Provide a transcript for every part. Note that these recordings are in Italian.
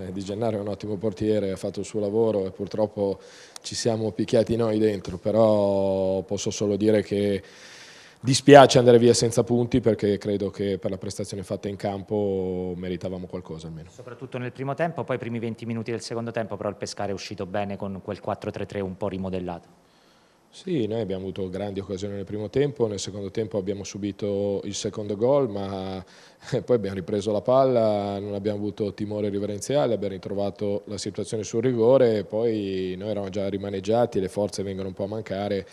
Eh, Di Gennaro è un ottimo portiere, ha fatto il suo lavoro e purtroppo ci siamo picchiati noi dentro, però posso solo dire che dispiace andare via senza punti perché credo che per la prestazione fatta in campo meritavamo qualcosa almeno. Soprattutto nel primo tempo, poi i primi 20 minuti del secondo tempo, però il Pescara è uscito bene con quel 4-3-3 un po' rimodellato. Sì, noi abbiamo avuto grandi occasioni nel primo tempo, nel secondo tempo abbiamo subito il secondo gol, ma eh, poi abbiamo ripreso la palla, non abbiamo avuto timore riverenziale, abbiamo ritrovato la situazione sul rigore, poi noi eravamo già rimaneggiati, le forze vengono un po' a mancare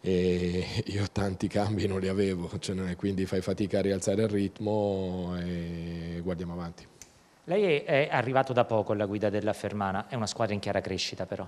e io tanti cambi non li avevo, cioè, quindi fai fatica a rialzare il ritmo e guardiamo avanti. Lei è arrivato da poco alla guida della Fermana, è una squadra in chiara crescita però.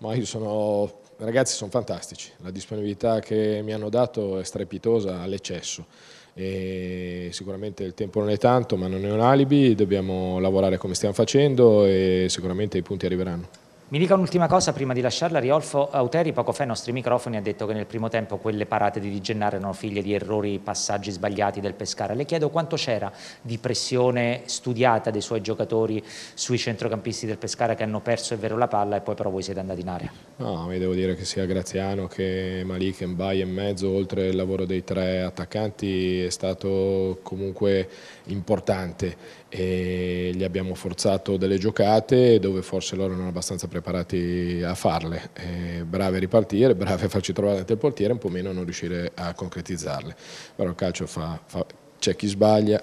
Ma io sono, i ragazzi sono fantastici, la disponibilità che mi hanno dato è strepitosa all'eccesso. E sicuramente il tempo non è tanto ma non è un alibi, dobbiamo lavorare come stiamo facendo e sicuramente i punti arriveranno. Mi dica un'ultima cosa prima di lasciarla. Riolfo Auteri poco fa ai nostri microfoni ha detto che nel primo tempo quelle parate di Di Gennaro erano figlie di errori, passaggi sbagliati del Pescara. Le chiedo quanto c'era di pressione studiata dei suoi giocatori sui centrocampisti del Pescara che hanno perso, è vero, la palla e poi però voi siete andati in area. No, mi devo dire che sia Graziano che Malik, Mbai e mezzo, oltre il lavoro dei tre attaccanti, è stato comunque importante e gli abbiamo forzato delle giocate dove forse loro non erano abbastanza preparati preparati a farle, eh, brave a ripartire, bravi a farci trovare davanti al portiere, un po' meno a non riuscire a concretizzarle. Però il calcio fa, fa, c'è chi sbaglia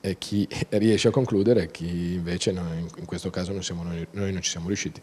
e chi riesce a concludere e chi invece non, in questo caso non siamo, noi, noi non ci siamo riusciti.